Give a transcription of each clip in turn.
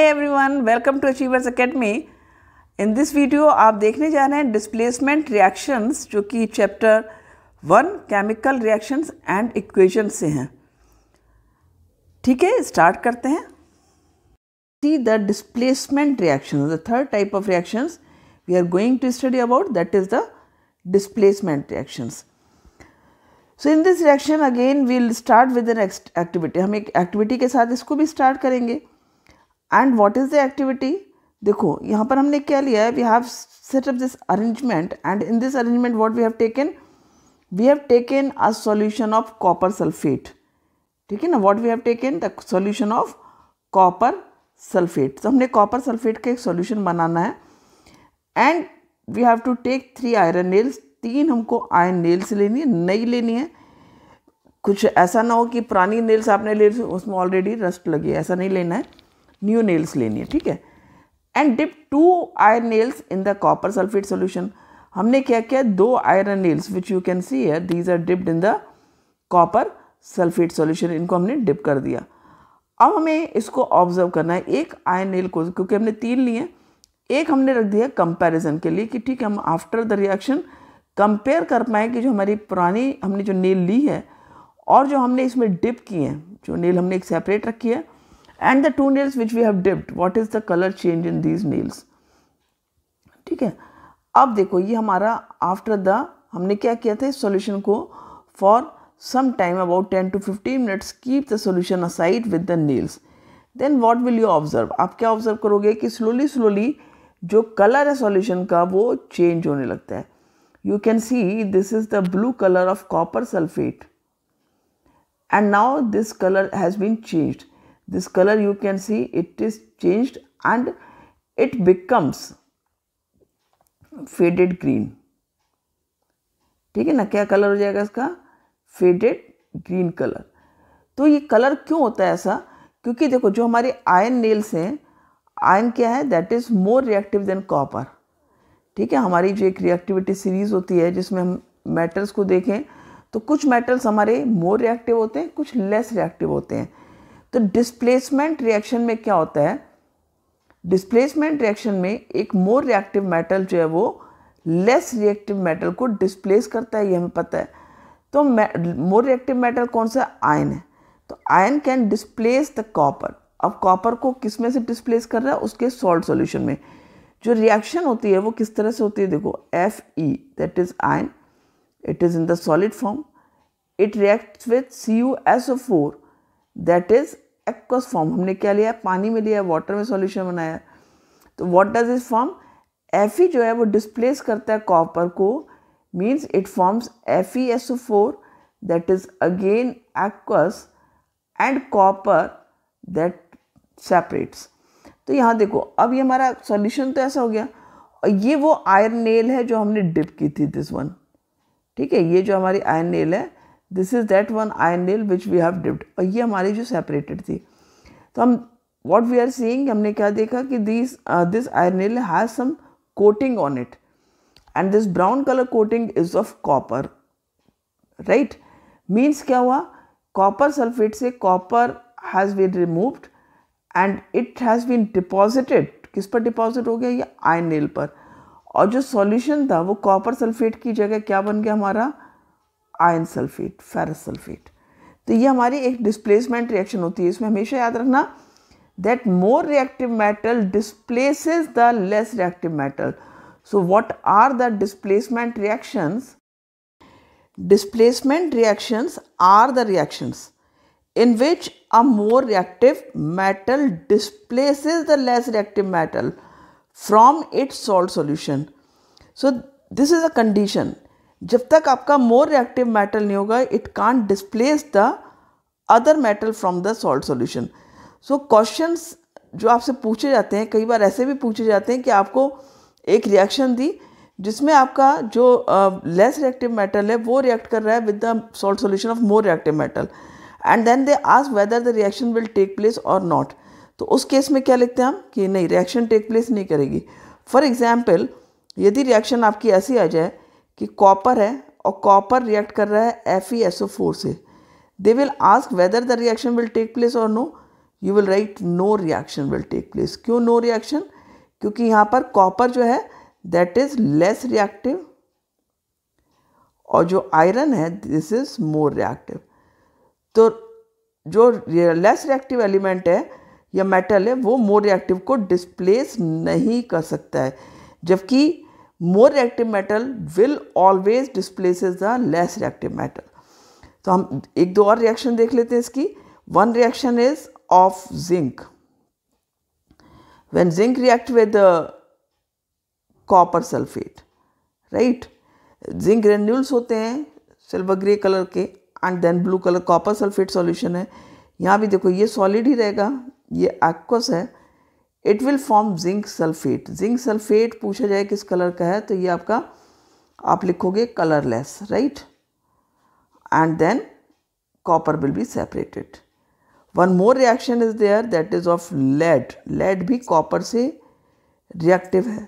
Hi everyone welcome to Achievers Academy in this video आप देखने जा रहे हैं डिस्प्लेसमेंट रिएक्शंस जो कि chapter one chemical reactions and equation से हैं ठीक है स्टार्ट करते हैं see the displacement reaction the third type of reactions we are going to study about that is the displacement reactions so in this reaction again we'll start with activity हम एक activity के साथ इसको भी start करेंगे and what is the activity देखो यहाँ पर हमने क्या लिया है we have set up this arrangement and in this arrangement what we have taken we have taken a solution of copper sulphate ठीक है ना what we have taken the solution of copper sulphate तो हमने copper sulphate का एक solution बनाना है and we have to take three iron nails तीन हमको आयरन नेल्स लेनी है नई लेनी है कुछ ऐसा ना हो कि पुरानी नेल्स आपने ले उसमें ऑलरेडी रस्ट लगी है ऐसा नहीं लेना है न्यू नेल्स लेनी है ठीक है and dip two iron nails in the copper sulphate solution हमने क्या किया दो iron nails which you can see है these are dipped in the copper sulphate solution इनको हमने डिप कर दिया अब हमें इसको ऑब्जर्व करना है एक आयरन नेल को क्योंकि हमने तीन लिए एक हमने रख दिया कंपैरिजन के लिए कि ठीक है हम आफ्टर द रिएक्शन कंपेयर कर पाएँ कि जो हमारी पुरानी हमने जो नेल ली है और जो हमने इसमें डिप किए हैं जो नेल हमने एक सेपरेट रखी है and the two nails which we have dipped what is the colour change in these nails ठीक है अब देखो ये हमारा आफ्टर द हमने क्या किया था इस सोल्यूशन को for some time about ten to fifteen minutes keep the solution aside with the nails then what will you observe आप क्या ऑब्जर्व करोगे कि स्लोली स्लोली जो कलर है सोल्यूशन का वो चेंज होने लगता है you can see this is the blue colour of copper sulphate and now this colour has been changed this color you can see it is changed and it becomes faded green ठीक है ना क्या colour हो जाएगा इसका faded green colour तो ये colour क्यों होता है ऐसा क्योंकि देखो जो हमारे आयन नेल्स हैं आयन क्या है that is more reactive than copper ठीक है हमारी जो एक रिएक्टिविटी सीरीज़ होती है जिसमें हम मेटल्स को देखें तो कुछ मेटल्स हमारे मोर रिएक्टिव होते हैं कुछ लेस रिएक्टिव होते हैं तो डिस्प्लेसमेंट रिएक्शन में क्या होता है डिस्प्लेसमेंट रिएक्शन में एक मोर रिएक्टिव मेटल जो है वो लेस रिएक्टिव मेटल को डिस्प्लेस करता है ये हमें पता है तो मोर रिएक्टिव मेटल कौन सा आयन है तो iron can displace the copper अब कॉपर को किस में से डिस्प्लेस कर रहा है उसके सॉल्ट सॉल्यूशन में जो रिएक्शन होती है वो किस तरह से होती है देखो F E that is iron it is in the solid form it with C U S O four that is aqueous form हमने क्या लिया पानी में लिया वाटर में सॉल्यूशन बनाया तो what does is form F जो है वो डिस्प्लेस करता है कॉपर को means it forms F E S O four that is again aqueous and copper that separates तो यहाँ देखो अब ये हमारा सॉल्यूशन तो ऐसा हो गया और ये वो आयरन नेल है जो हमने डिप की थी दिस वन ठीक है ये जो हमारी आयरन नेल है this is that one I nail which we have dipped और ये हमारी जो सेपरेटेड थी तो हम वॉट वी आर सींग हमने क्या देखा कि this this iron nail has some coating on it and this brown colour coating is of copper right means क्या हुआ कॉपर सल्फेट से copper has been removed and it has been deposited किस पर deposit हो गया ये ion nail पर और जो सॉल्यूशन था वो कॉपर सल्फेट की जगह क्या बन गया हमारा Iron सल्फेट फेरस सल्फेट तो ये हमारी एक डिस्प्लेसमेंट रिएक्शन होती है इसमें हमेशा याद रखना reactive metal reactive metal displaces the less so what are the displacement reactions displacement reactions are the reactions in which a more reactive metal displaces the less reactive metal from its salt solution so this is a condition जब तक आपका मोर reactive metal नहीं होगा it can't displace the other metal from the salt solution so questions जो आपसे पूछे जाते हैं कई बार ऐसे भी पूछे जाते हैं कि आपको एक रिएक्शन दी जिसमें आपका जो लेस रिएक्टिव मेटल है वो रिएक्ट कर रहा है with the salt solution of more reactive metal and then they ask whether the reaction will take place और नॉट तो उस केस में क्या लिखते हैं हम कि नहीं रिएक्शन टेक प्लेस नहीं करेगी फॉर एग्जाम्पल यदि रिएक्शन आपकी ऐसी आ जाए कि कॉपर है और कॉपर रिएक्ट कर रहा है F E S O four से they will ask whether the reaction will take place और no you will write no reaction will take place क्यों नो रिएक्शन क्योंकि यहाँ पर कॉपर जो है दैट इज़ लेस रिएक्टिव और जो आयरन है दिस इज़ मोर रिएक्टिव तो जो लेस रिएक्टिव एलिमेंट है या मेटल है वो मोर रिएक्टिव को डिस्प्लेस नहीं कर सकता है जबकि more reactive metal will always displaces the less reactive metal. तो हम एक दो और रिएक्शन देख लेते हैं इसकी one reaction is of zinc when zinc react with the copper sulfate zinc granules होते हैं सिल्वर ग्रे कलर के and then blue colour copper sulphate solution है यहाँ भी देखो ये सॉलिड ही रहेगा ये एक्वस है it will form zinc sulphate zinc sulphate पूछा जाए किस कलर का है तो ये आपका आप लिखोगे colourless right and then copper will be separated one more reaction is there that is of lead lead भी कॉपर से रिएक्टिव है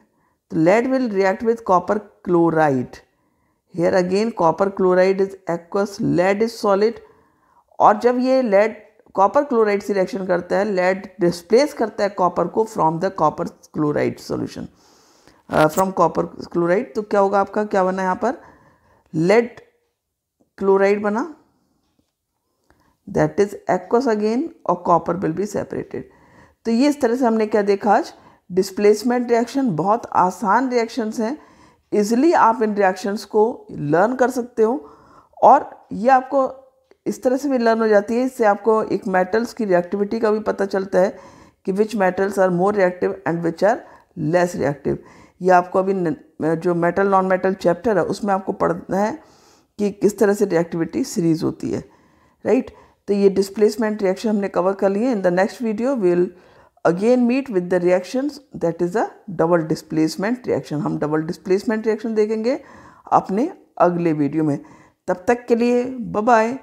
तो lead will react with copper chloride here again copper chloride is aqueous lead is solid और जब ये lead copper chloride से reaction करता है लेड डिस्प्लेस करता है कॉपर को from the copper chloride solution from copper chloride तो क्या होगा आपका क्या बना यहाँ पर लेड क्लोराइड बना दैट इज एक्वस अगेन और कॉपर विल बी सेपरेटेड तो ये इस तरह से हमने क्या देखा आज डिस्प्लेसमेंट रिएक्शन बहुत आसान रिएक्शंस हैं इजिली आप इन रिएक्शंस को लर्न कर सकते हो और ये आपको इस तरह से भी लर्न हो जाती है इससे आपको एक मेटल्स की रिएक्टिविटी का भी पता चलता है कि which metals are more reactive and which are less reactive ये आपको अभी जो मेटल नॉन मेटल चैप्टर है उसमें आपको पढ़ना है कि किस तरह से रिएक्टिविटी सीरीज होती है राइट right? तो ये डिस्प्लेसमेंट रिएक्शन हमने कवर कर लिए in the next video will again meet with the reaction that is a double displacement reaction हम डबल डिस्प्लेसमेंट रिएक्शन देखेंगे अपने अगले वीडियो में तब तक के लिए बाय